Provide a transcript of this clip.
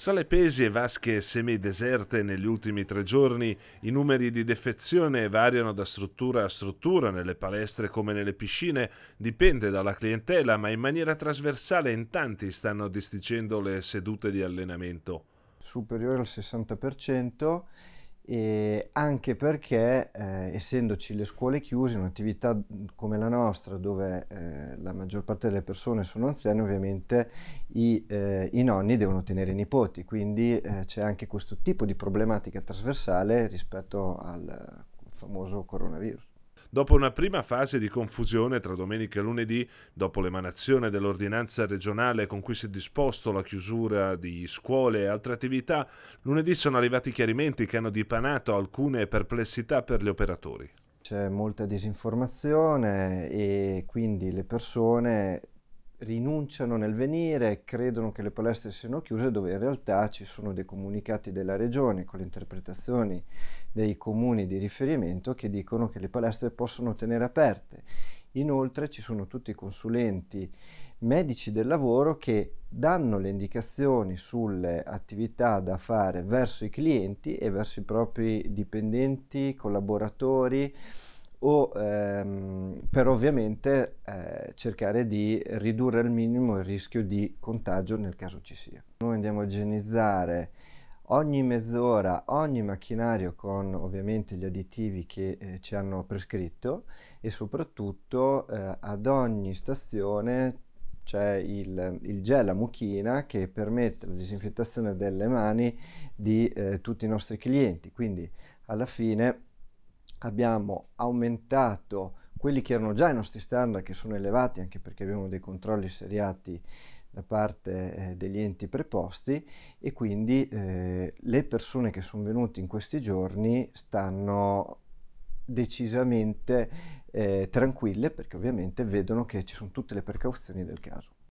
Sale pesi e vasche semideserte negli ultimi tre giorni, i numeri di defezione variano da struttura a struttura, nelle palestre come nelle piscine, dipende dalla clientela, ma in maniera trasversale in tanti stanno disticendo le sedute di allenamento. Superiore al 60% e anche perché eh, essendoci le scuole chiuse, un'attività come la nostra dove eh, la maggior parte delle persone sono anziane, ovviamente i, eh, i nonni devono tenere i nipoti, quindi eh, c'è anche questo tipo di problematica trasversale rispetto al famoso coronavirus. Dopo una prima fase di confusione tra domenica e lunedì, dopo l'emanazione dell'ordinanza regionale con cui si è disposto la chiusura di scuole e altre attività, lunedì sono arrivati chiarimenti che hanno dipanato alcune perplessità per gli operatori. C'è molta disinformazione e quindi le persone rinunciano nel venire, credono che le palestre siano chiuse, dove in realtà ci sono dei comunicati della regione con le interpretazioni dei comuni di riferimento che dicono che le palestre possono tenere aperte. Inoltre ci sono tutti i consulenti medici del lavoro che danno le indicazioni sulle attività da fare verso i clienti e verso i propri dipendenti, collaboratori o ehm, per ovviamente eh, cercare di ridurre al minimo il rischio di contagio nel caso ci sia. Noi andiamo a igienizzare ogni mezz'ora ogni macchinario con ovviamente gli additivi che eh, ci hanno prescritto e soprattutto eh, ad ogni stazione c'è il, il, gel a mucchina che permette la disinfettazione delle mani di eh, tutti i nostri clienti quindi alla fine abbiamo aumentato quelli che erano già i nostri standard, che sono elevati anche perché abbiamo dei controlli seriati da parte eh, degli enti preposti e quindi eh, le persone che sono venute in questi giorni stanno decisamente eh, tranquille perché ovviamente vedono che ci sono tutte le precauzioni del caso.